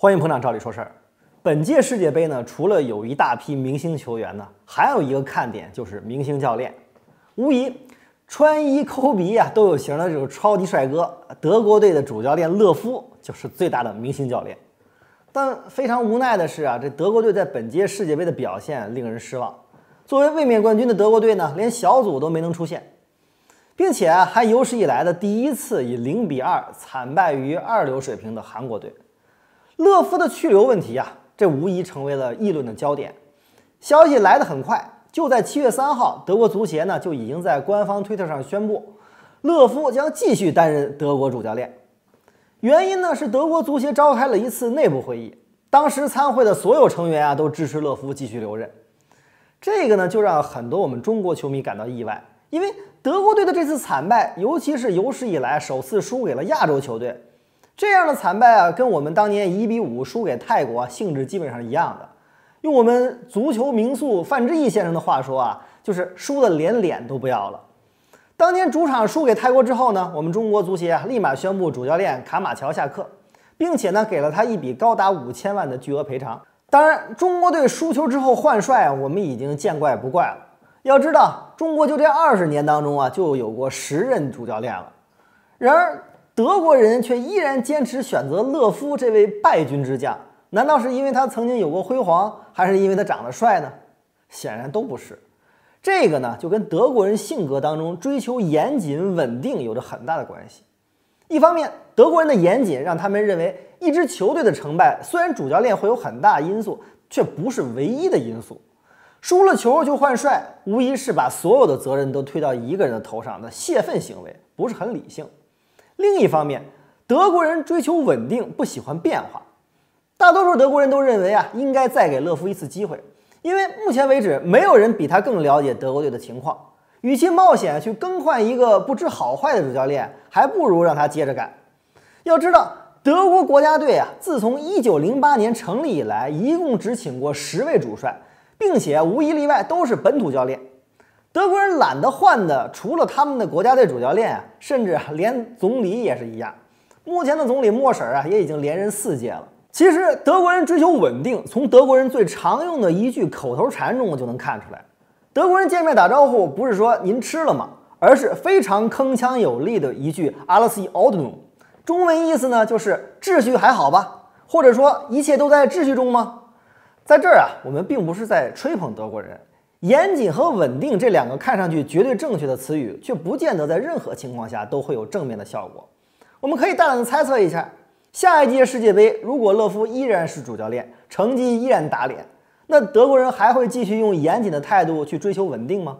欢迎捧场，照例说事儿。本届世界杯呢，除了有一大批明星球员呢，还有一个看点就是明星教练。无疑，穿衣抠鼻啊都有型的，这种超级帅哥德国队的主教练勒夫就是最大的明星教练。但非常无奈的是啊，这德国队在本届世界杯的表现令人失望。作为卫冕冠军的德国队呢，连小组都没能出现，并且啊，还有史以来的第一次以零比二惨败于二流水平的韩国队。勒夫的去留问题啊，这无疑成为了议论的焦点。消息来的很快，就在七月三号，德国足协呢就已经在官方推特上宣布，勒夫将继续担任德国主教练。原因呢是德国足协召开了一次内部会议，当时参会的所有成员啊都支持勒夫继续留任。这个呢就让很多我们中国球迷感到意外，因为德国队的这次惨败，尤其是有史以来首次输给了亚洲球队。这样的惨败啊，跟我们当年一比五输给泰国性质基本上一样的。用我们足球名宿范志毅先生的话说啊，就是输的连脸都不要了。当年主场输给泰国之后呢，我们中国足协啊立马宣布主教练卡马乔下课，并且呢给了他一笔高达五千万的巨额赔偿。当然，中国队输球之后换帅啊，我们已经见怪不怪了。要知道，中国就这二十年当中啊，就有过十任主教练了。然而，德国人却依然坚持选择勒夫这位败军之将，难道是因为他曾经有过辉煌，还是因为他长得帅呢？显然都不是。这个呢，就跟德国人性格当中追求严谨、稳定有着很大的关系。一方面，德国人的严谨让他们认为一支球队的成败，虽然主教练会有很大因素，却不是唯一的因素。输了球就换帅，无疑是把所有的责任都推到一个人的头上的泄愤行为，不是很理性。另一方面，德国人追求稳定，不喜欢变化。大多数德国人都认为啊，应该再给勒夫一次机会，因为目前为止，没有人比他更了解德国队的情况。与其冒险去更换一个不知好坏的主教练，还不如让他接着干。要知道，德国国家队啊，自从1908年成立以来，一共只请过十位主帅，并且无一例外都是本土教练。德国人懒得换的，除了他们的国家队主教练甚至连总理也是一样。目前的总理莫婶啊，也已经连任四届了。其实德国人追求稳定，从德国人最常用的一句口头禅中我就能看出来。德国人见面打招呼不是说“您吃了吗”，而是非常铿锵有力的一句 “Alles i o r d n u n 中文意思呢，就是“秩序还好吧”，或者说“一切都在秩序中吗”。在这儿啊，我们并不是在吹捧德国人。严谨和稳定这两个看上去绝对正确的词语，却不见得在任何情况下都会有正面的效果。我们可以大胆的猜测一下：下一届世界杯，如果勒夫依然是主教练，成绩依然打脸，那德国人还会继续用严谨的态度去追求稳定吗？